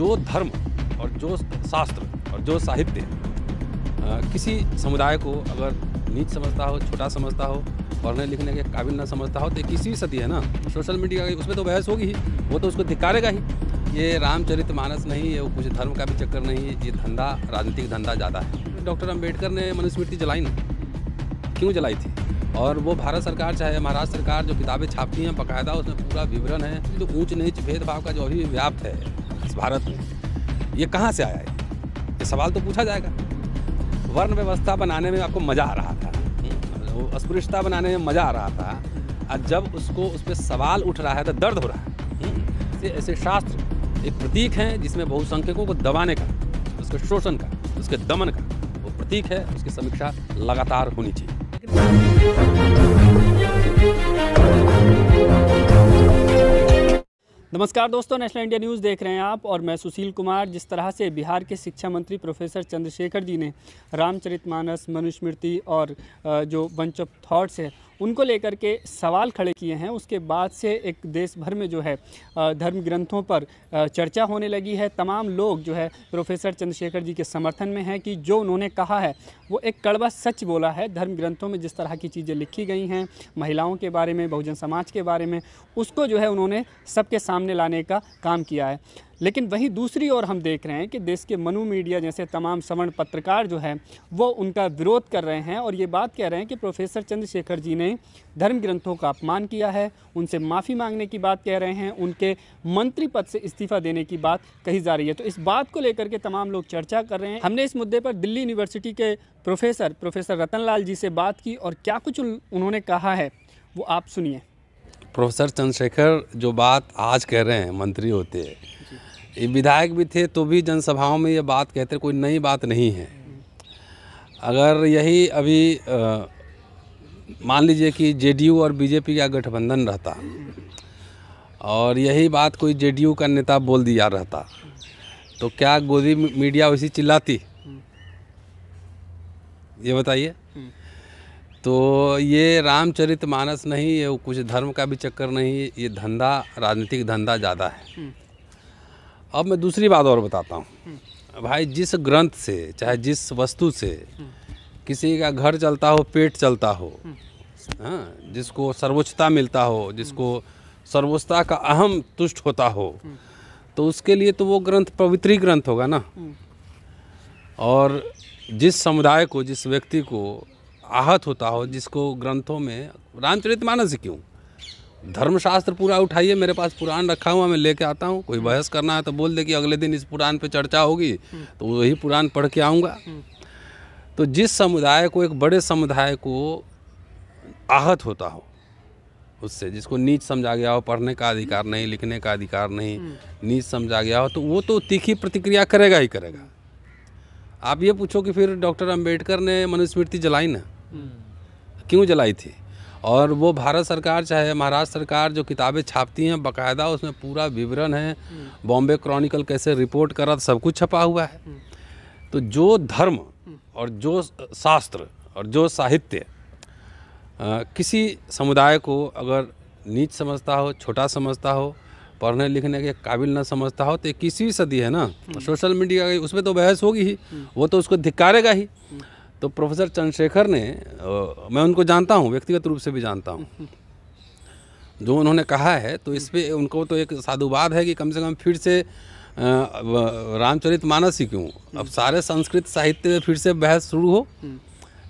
जो धर्म और जो शास्त्र और जो साहित्य किसी समुदाय को अगर नीच समझता हो छोटा समझता हो पढ़ने लिखने के काबिल ना समझता हो तो किसी भी सदी है ना सोशल मीडिया का उसमें तो बहस होगी ही वो तो उसको धिकारेगा ही ये रामचरित मानस नहीं ये कुछ धर्म का भी चक्कर नहीं है ये धंधा राजनीतिक धंधा ज़्यादा है डॉक्टर अम्बेडकर ने मनुस्मृति जलाई ना क्यों जलाई थी और वो भारत सरकार चाहे महाराष्ट्र सरकार जो किताबें छापती हैं बाकायदा उसमें पूरा विवरण है तो ऊंच नीच भेदभाव का जो अभी व्याप्त है इस भारत में ये कहाँ से आया है ये सवाल तो पूछा जाएगा वर्ण व्यवस्था बनाने में आपको मज़ा आ रहा था अस्पृश्यता बनाने में मज़ा आ रहा था और जब उसको उस पर सवाल उठ रहा है तो दर्द हो रहा है ऐसे शास्त्र एक प्रतीक हैं जिसमें बहुसंख्यकों को दबाने का उसके शोषण का उसके दमन का वो प्रतीक है उसकी समीक्षा लगातार होनी चाहिए नमस्कार दोस्तों नेशनल इंडिया न्यूज़ देख रहे हैं आप और मैं सुशील कुमार जिस तरह से बिहार के शिक्षा मंत्री प्रोफेसर चंद्रशेखर जी ने रामचरितमानस मनुस्मृति और जो बंच ऑफ थॉट्स है उनको लेकर के सवाल खड़े किए हैं उसके बाद से एक देश भर में जो है धर्म ग्रंथों पर चर्चा होने लगी है तमाम लोग जो है प्रोफेसर चंद्रशेखर जी के समर्थन में हैं कि जो उन्होंने कहा है वो एक कड़वा सच बोला है धर्म ग्रंथों में जिस तरह की चीज़ें लिखी गई हैं महिलाओं के बारे में बहुजन समाज के बारे में उसको जो है उन्होंने सबके सामने लाने का काम किया है लेकिन वहीं दूसरी ओर हम देख रहे हैं कि देश के मनु मीडिया जैसे तमाम सवर्ण पत्रकार जो है वो उनका विरोध कर रहे हैं और ये बात कह रहे हैं कि प्रोफेसर चंद्रशेखर जी ने धर्म ग्रंथों का अपमान किया है उनसे माफ़ी मांगने की बात कह रहे हैं उनके मंत्री पद से इस्तीफ़ा देने की बात कही जा रही है तो इस बात को लेकर के तमाम लोग चर्चा कर रहे हैं हमने इस मुद्दे पर दिल्ली यूनिवर्सिटी के प्रोफेसर प्रोफेसर लाल जी से बात की और क्या कुछ उन्होंने कहा है वो आप सुनिए प्रोफेसर चंद्रशेखर जो बात आज कह रहे हैं मंत्री होते हैं विधायक भी थे तो भी जनसभाओं में ये बात कहते कोई नई बात नहीं है अगर यही अभी मान लीजिए कि जेडीयू और बीजेपी का गठबंधन रहता और यही बात कोई जेडीयू का नेता बोल दिया रहता तो क्या गोदी मीडिया वैसी चिल्लाती ये बताइए तो ये रामचरित मानस नहीं ये कुछ धर्म का भी चक्कर नहीं ये धंधा राजनीतिक धंधा ज़्यादा है अब मैं दूसरी बात और बताता हूँ भाई जिस ग्रंथ से चाहे जिस वस्तु से किसी का घर चलता हो पेट चलता हो हाँ जिसको सर्वोच्चता मिलता हो जिसको सर्वोच्चता का अहम तुष्ट होता हो तो उसके लिए तो वो ग्रंथ पवित्री ग्रंथ होगा ना और जिस समुदाय को जिस व्यक्ति को आहत होता हो जिसको ग्रंथों में रामचरित मानस क्यों धर्मशास्त्र पूरा उठाइए मेरे पास पुराण रखा हुआ मैं लेके आता हूँ कोई बहस करना है तो बोल दे कि अगले दिन इस पुराण पे चर्चा होगी तो वही पुराण पढ़ के आऊँगा तो जिस समुदाय को एक बड़े समुदाय को आहत होता हो उससे जिसको नीच समझा गया हो पढ़ने का अधिकार नहीं लिखने का अधिकार नहीं नीच समझा गया हो तो वो तो तीखी प्रतिक्रिया करेगा ही करेगा आप ये पूछो कि फिर डॉक्टर अम्बेडकर ने मनुस्मृति जलाई ना क्यों जलाई थी और वो भारत सरकार चाहे महाराष्ट्र सरकार जो किताबें छापती हैं बाकायदा उसमें पूरा विवरण है बॉम्बे क्रॉनिकल कैसे रिपोर्ट करा सब कुछ छपा हुआ है तो जो धर्म और जो शास्त्र और जो साहित्य किसी समुदाय को अगर नीच समझता हो छोटा समझता हो पढ़ने लिखने के काबिल ना समझता हो तो इक्कीसवीं सदी है ना सोशल मीडिया उसमें तो बहस होगी ही वो तो उसको धिकारेगा ही तो प्रोफेसर चंद्रशेखर ने मैं उनको जानता हूँ व्यक्तिगत रूप से भी जानता हूँ जो उन्होंने कहा है तो इस पर उनको तो एक साधुवाद है कि कम से कम फिर से रामचरित मानस ही क्यों अब हम्म। सारे संस्कृत साहित्य में फिर से बहस शुरू हो हम्म।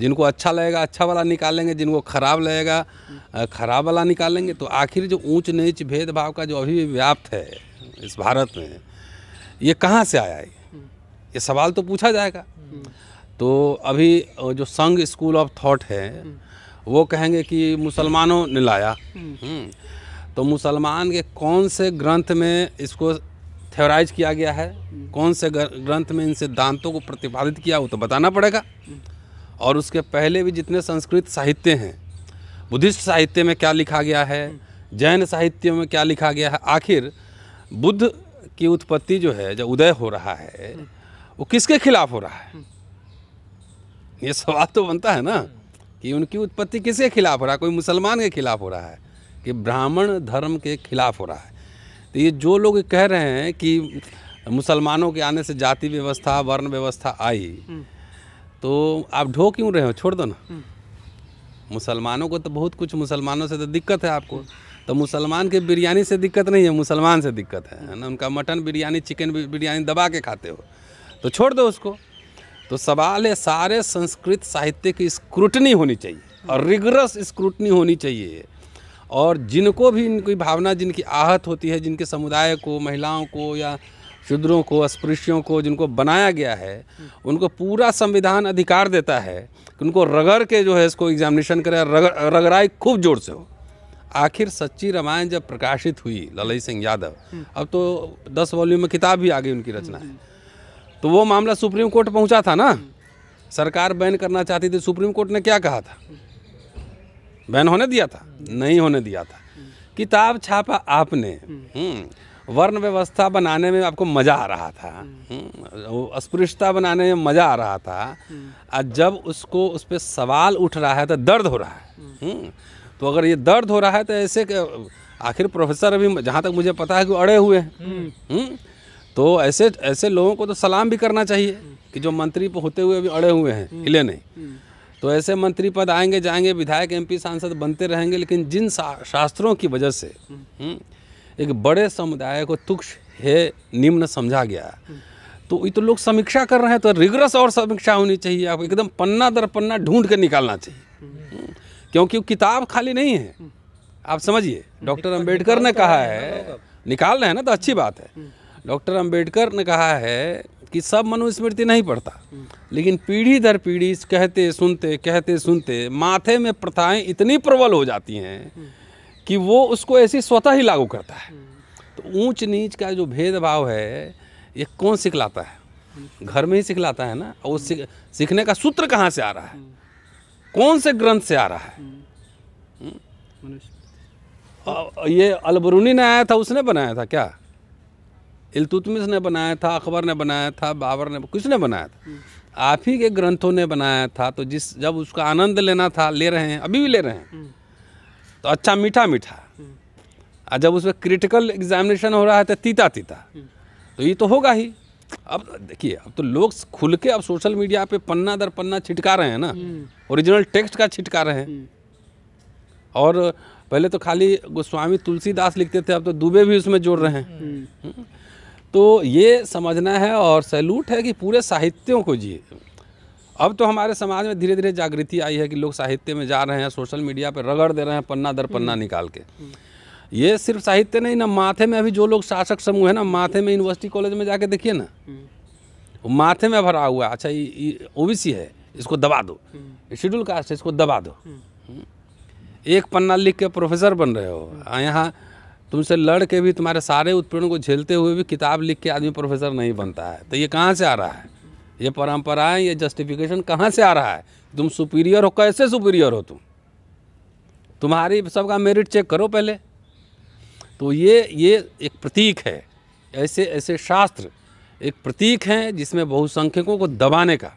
जिनको अच्छा लगेगा अच्छा वाला निकालेंगे जिनको खराब लगेगा हम्म। खराब वाला निकालेंगे तो आखिर जो ऊंच नीच भेदभाव का जो अभी भी व्याप्त है इस भारत में ये कहाँ से आया है ये सवाल तो पूछा जाएगा तो अभी जो संघ स्कूल ऑफ थॉट है वो कहेंगे कि मुसलमानों ने लाया हम्म। तो मुसलमान के कौन से ग्रंथ में इसको थेराइज किया गया है कौन से ग्रंथ में इन सिद्धांतों को प्रतिपादित किया वो तो बताना पड़ेगा और उसके पहले भी जितने संस्कृत साहित्य हैं बुद्धिस्ट साहित्य में क्या लिखा गया है जैन साहित्य में क्या लिखा गया है आखिर बुद्ध की उत्पत्ति जो है जो उदय हो रहा है वो किसके खिलाफ हो रहा है ये सवाल तो बनता है ना कि उनकी उत्पत्ति किसके खिलाफ हो रहा है कोई मुसलमान के खिलाफ हो रहा है कि ब्राह्मण धर्म के खिलाफ हो रहा है तो ये जो लोग कह रहे हैं कि मुसलमानों के आने से जाति व्यवस्था वर्ण व्यवस्था आई हम्म। तो आप ढो क्यों रहे हो छोड़ दो ना हम्म। मुसलमानों को तो बहुत कुछ मुसलमानों से तो दिक्कत है आपको हम्म। तो मुसलमान के बिरयानी से दिक्कत नहीं है मुसलमान से दिक्कत है ना उनका मटन बिरयानी चिकन बिरयानी दबा के खाते हो तो छोड़ दो उसको तो सवाल है सारे संस्कृत साहित्य की स्क्रूटनी होनी चाहिए और रिगरस स्क्रूटनी होनी चाहिए और जिनको भी इनकी भावना जिनकी आहत होती है जिनके समुदाय को महिलाओं को या शूद्रों को अस्पृश्यों को जिनको बनाया गया है उनको पूरा संविधान अधिकार देता है कि उनको रगड़ के जो है इसको एग्जामिनेशन करें रग, रगड़ाई खूब जोर से हो आखिर सच्ची रामायण जब प्रकाशित हुई ललई सिंह यादव अब तो दस वॉल्यूम में किताब भी आ गई उनकी रचना है तो वो मामला सुप्रीम कोर्ट पहुंचा था ना सरकार बैन करना चाहती थी सुप्रीम कोर्ट ने क्या कहा था बैन होने दिया था नहीं होने दिया था किताब छापा आपने हम्म। वर्ण व्यवस्था बनाने में आपको मज़ा आ रहा था हम्म। अस्पृश्यता बनाने में मज़ा आ रहा था और जब उसको उस पर सवाल उठ रहा है तो दर्द हो रहा है हम्म। तो अगर ये दर्द हो रहा है तो ऐसे आखिर प्रोफेसर अभी जहाँ तक मुझे पता है कि अड़े हुए हैं तो ऐसे ऐसे लोगों को तो सलाम भी करना चाहिए कि जो मंत्री होते हुए अभी अड़े हुए हैं हिले हम्म। नहीं हम्म। तो ऐसे मंत्री पद आएंगे जाएंगे विधायक एमपी सांसद बनते रहेंगे लेकिन जिन शास्त्रों की वजह से हम्म। एक बड़े समुदाय को तुक्ष है निम्न समझा गया तो ये तो लोग समीक्षा कर रहे हैं तो रिग्रस और समीक्षा होनी चाहिए आपको एकदम पन्ना दर पन्ना ढूंढ कर निकालना चाहिए क्योंकि किताब खाली नहीं है आप समझिए डॉक्टर अम्बेडकर ने कहा तो है निकाल रहे हैं ना तो अच्छी बात है डॉक्टर अंबेडकर ने कहा है कि सब मनुस्मृति नहीं पढ़ता लेकिन पीढ़ी दर पीढ़ी कहते सुनते कहते सुनते माथे में प्रथाएं इतनी प्रबल हो जाती हैं कि वो उसको ऐसी स्वतः ही लागू करता है तो ऊंच नीच का जो भेदभाव है ये कौन सिखलाता है घर में ही सिखलाता है ना और सिख, सीखने का सूत्र कहाँ से आ रहा है कौन से ग्रंथ से आ रहा है ये अलबरूनी ने आया था उसने बनाया था क्या इलतुतमिस ने बनाया था अकबर ने बनाया था बाबर ने किसने बनाया था आप ही के ग्रंथों ने बनाया था तो जिस जब उसका आनंद लेना था ले रहे हैं अभी भी ले रहे हैं तो अच्छा मीठा मीठा और जब उसमें क्रिटिकल एग्जामिनेशन हो रहा है तो तीता तीता तो ये तो होगा ही अब देखिए अब तो लोग खुल के अब सोशल मीडिया पे पन्ना दर पन्ना छिटका रहे हैं ना ओरिजिनल टेक्स्ट का छिटका रहे हैं और पहले तो खाली गोस्वामी तुलसीदास लिखते थे अब तो दुबे भी उसमें जोड़ रहे हैं तो ये समझना है और सैल्यूट है कि पूरे साहित्यों को जिए अब तो हमारे समाज में धीरे धीरे जागृति आई है कि लोग साहित्य में जा रहे हैं सोशल मीडिया पर रगड़ दे रहे हैं पन्ना दर पन्ना हम्म। निकाल के हम्म। ये सिर्फ साहित्य नहीं ना माथे में अभी जो लोग शासक समूह है ना माथे में यूनिवर्सिटी कॉलेज में जाके देखिए ना हम्म। माथे में भरा हुआ अच्छा ये ओबीसी है इसको दबा दो शेड्यूल कास्ट है इसको दबा दो एक पन्ना लिख के प्रोफेसर बन रहे हो यहाँ तुमसे लड़ के भी तुम्हारे सारे उत्पीड़न को झेलते हुए भी किताब लिख के आदमी प्रोफेसर नहीं बनता है तो ये कहाँ से आ रहा है ये परंपराएं ये जस्टिफिकेशन कहाँ से आ रहा है तुम सुपीरियर हो कैसे सुपीरियर हो तुम तुम्हारी सबका मेरिट चेक करो पहले तो ये ये एक प्रतीक है ऐसे ऐसे शास्त्र एक प्रतीक हैं जिसमें बहुसंख्यकों को दबाने का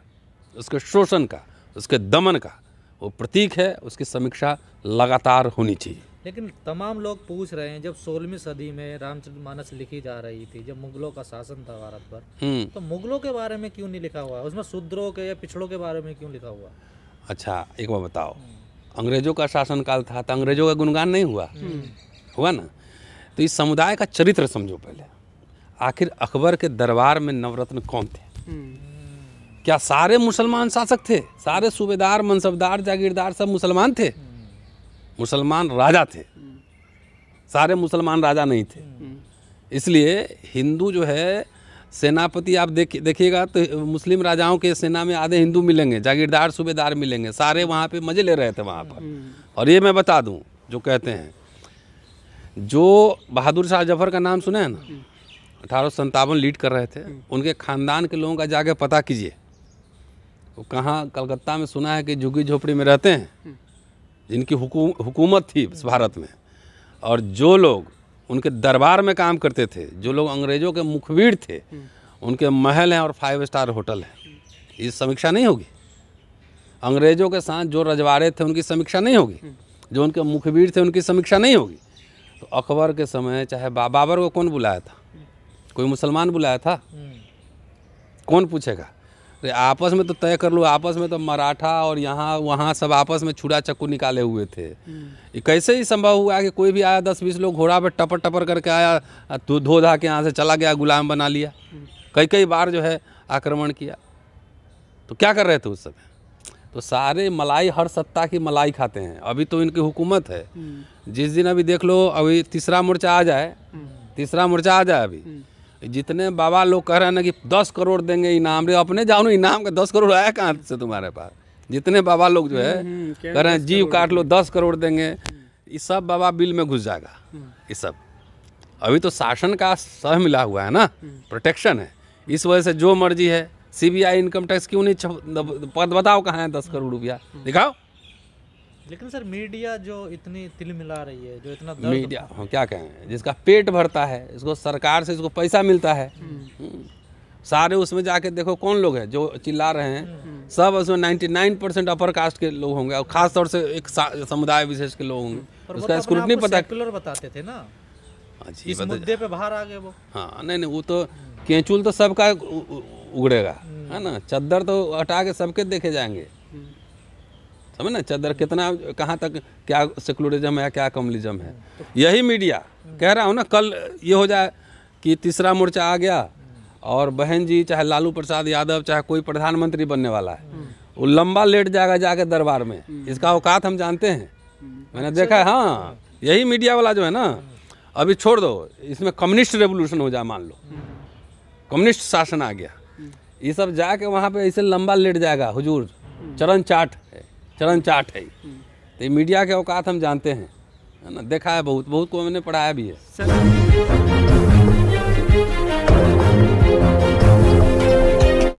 उसके शोषण का उसके दमन का वो प्रतीक है उसकी समीक्षा लगातार होनी चाहिए लेकिन तमाम लोग पूछ रहे हैं जब सोलहवीं सदी में रामचंद्र मानस लिखी जा रही थी जब मुगलों का शासन था भारत पर हम्म। तो मुगलों के बारे में क्यों नहीं लिखा हुआ उसमें शूद्रों के या पिछड़ों के बारे में क्यों लिखा हुआ अच्छा एक बार बताओ हम्म। अंग्रेजों का शासनकाल था तो अंग्रेजों का गुणगान नहीं हुआ हम्म। हुआ ना तो इस समुदाय का चरित्र समझो पहले आखिर अकबर के दरबार में नवरत्न कौन थे क्या सारे मुसलमान शासक थे सारे सूबेदार मनसबदार जागीरदार सब मुसलमान थे मुसलमान राजा थे सारे मुसलमान राजा नहीं थे इसलिए हिंदू जो है सेनापति आप देख देखिएगा तो मुस्लिम राजाओं के सेना में आधे हिंदू मिलेंगे जागीरदार सूबेदार मिलेंगे सारे वहाँ पे मज़े ले रहे थे वहाँ पर और ये मैं बता दूँ जो कहते हैं जो बहादुर शाह जफर का नाम सुने हैं ना अठारह सौ लीड कर रहे थे उनके ख़ानदान के लोगों का जाके पता कीजिए वो कहाँ कलकत्ता में सुना है कि झुग्गी झोपड़ी में रहते हैं जिनकी हुकूमत थी इस भारत में और जो लोग उनके दरबार में काम करते थे जो लोग अंग्रेज़ों के मुखबिर थे उनके महल हैं और फाइव स्टार होटल हैं ये समीक्षा नहीं होगी अंग्रेज़ों के साथ जो रजवाड़े थे उनकी समीक्षा नहीं होगी जो उनके मुखबिर थे उनकी समीक्षा नहीं होगी तो अकबर के समय चाहे बाबर को कौन बुलाया था कोई मुसलमान बुलाया था कौन पूछेगा तो आपस में तो तय कर लो आपस में तो मराठा और यहाँ वहाँ सब आपस में छुरा चक्कू निकाले हुए थे हम्म। कैसे ही संभव हुआ कि कोई भी आया दस बीस लोग घोड़ा पर टपर टपर करके आया तो धो धा के यहाँ से चला गया गुलाम बना लिया हम्म। कई कई बार जो है आक्रमण किया तो क्या कर रहे थे उस समय तो सारे मलाई हर सत्ता की मलाई खाते हैं अभी तो इनकी हुकूमत है हम्म। जिस दिन अभी देख लो अभी तीसरा मोर्चा आ जाए तीसरा मोर्चा आ जाए अभी जितने बाबा लोग कह रहे हैं ना कि दस करोड़ देंगे इनाम रे अपने जाओ ना इनाम का दस करोड़ आया कहाँ से तुम्हारे पास जितने बाबा लोग जो है हम्म, हम्म, कह रहे हैं जीव काट लो दस करोड़ देंगे ये सब बाबा बिल में घुस जाएगा हम्म। ये सब अभी तो शासन का सह मिला हुआ है ना प्रोटेक्शन है इस वजह से जो मर्जी है सीबीआई इनकम टैक्स क्यों नहीं पद बताओ कहाँ है दस करोड़ रुपया दिखाओ लेकिन सर मीडिया जो इतनी तिल मिला रही है जो इतना मीडिया हम क्या कहें जिसका पेट भरता है इसको सरकार से इसको पैसा मिलता है हम्म। हम्म। सारे उसमें जाके देखो कौन लोग हैं जो चिल्ला रहे हैं हम्म। सब उसमें 99 परसेंट अपर कास्ट के लोग होंगे और खास तौर से एक समुदाय विशेष के लोग होंगे उसका स्क्रूटनी तो पता बताते थे ना हाँ इस मुद्दे पे बाहर आ गए वो हाँ नहीं नहीं वो तो केंचुल तो सबका उगड़ेगा है ना चद्दर तो हटा के सबके देखे जाएंगे समझ ना चादर कितना कहाँ तक क्या सेकुलरिज्म है क्या कम्युनिज्म है यही मीडिया कह रहा हूँ ना कल ये हो जाए कि तीसरा मोर्चा आ गया और बहन जी चाहे लालू प्रसाद यादव चाहे कोई प्रधानमंत्री बनने वाला है वो लंबा लेट जाएगा जाके दरबार में इसका औकात हम जानते हैं मैंने देखा है हाँ यही मीडिया वाला जो है ना अभी छोड़ दो इसमें कम्युनिस्ट रेवोल्यूशन हो जाए मान लो कम्युनिस्ट शासन आ गया ये सब जाके वहाँ पे ऐसे लंबा लेट जाएगा हुजूर चरण चाट है चरण चाट है तो मीडिया के औकात हम जानते हैं है ना देखा है बहुत बहुत को मैंने पढ़ाया भी है